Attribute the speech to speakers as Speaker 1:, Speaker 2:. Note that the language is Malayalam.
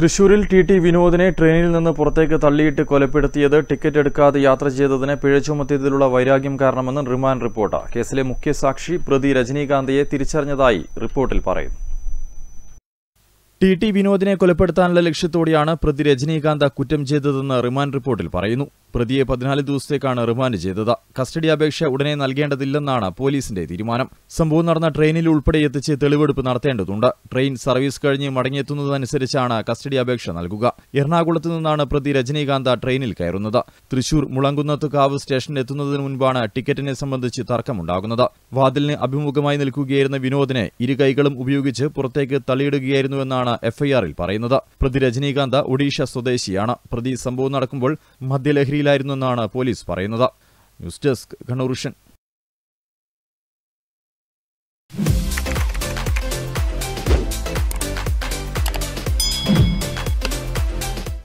Speaker 1: തൃശൂരിൽ ടി ടി വിനോദിനെ ട്രെയിനിൽ നിന്ന് പുറത്തേക്ക് തള്ളിയിട്ട് കൊലപ്പെടുത്തിയത് ടിക്കറ്റ് എടുക്കാതെ യാത്ര ചെയ്തതിന് പിഴ ചുമത്തിയതിലുള്ള വൈരാഗ്യം കാരണമെന്ന് റിമാൻഡ് റിപ്പോർട്ട് കേസിലെ മുഖ്യസാക്ഷി പ്രതി രജനീകാന്തയെ തിരിച്ചറിഞ്ഞതായി റിപ്പോർട്ടിൽ പറയുന്നു ടി ടി വിനോദിനെ കൊലപ്പെടുത്താനുള്ള ലക്ഷ്യത്തോടെയാണ് പ്രതി രജനീകാന്ത കുറ്റം ചെയ്തതെന്ന് റിമാൻഡ് റിപ്പോർട്ടിൽ പറയുന്നു പ്രതിയെ പതിനാല് ദിവസത്തേക്കാണ് റിമാൻഡ് ചെയ്തത് കസ്റ്റഡി അപേക്ഷ ഉടനെ നൽകേണ്ടതില്ലെന്നാണ് പോലീസിന്റെ തീരുമാനം സംഭവം നടന്ന ട്രെയിനിൽ ഉൾപ്പെടെ എത്തിച്ച് തെളിവെടുപ്പ് നടത്തേണ്ടതുണ്ട് ട്രെയിൻ സർവീസ് കഴിഞ്ഞ് മടങ്ങിയെത്തുന്നതനുസരിച്ചാണ് കസ്റ്റഡി അപേക്ഷ നൽകുക എറണാകുളത്ത് നിന്നാണ് പ്രതി രജനീകാന്ത ട്രെയിനിൽ കയറുന്നത് തൃശൂർ മുളങ്കുന്നത്ത് കാവ് സ്റ്റേഷനിൽ എത്തുന്നതിന് മുൻപാണ് ടിക്കറ്റിനെ സംബന്ധിച്ച് തർക്കമുണ്ടാകുന്നത് വാതിലിന് അഭിമുഖമായി നിൽക്കുകയായിരുന്ന വിനോദിനെ ഇരു കൈകളും ഉപയോഗിച്ച് പുറത്തേക്ക് തള്ളിയിടുകയായിരുന്നുവെന്നാണ് എഫ്ഐആറിൽ പറയുന്നത് പ്രതി രജനീകാന്ത ഒഡീഷ സ്വദേശിയാണ് പ്രതി സംഭവം നടക്കുമ്പോൾ മദ്യലഹരി എന്നാണ് പോലീസ് പറയുന്നത് ന്യൂസ് ഡെസ്ക് കണ്ണൂർ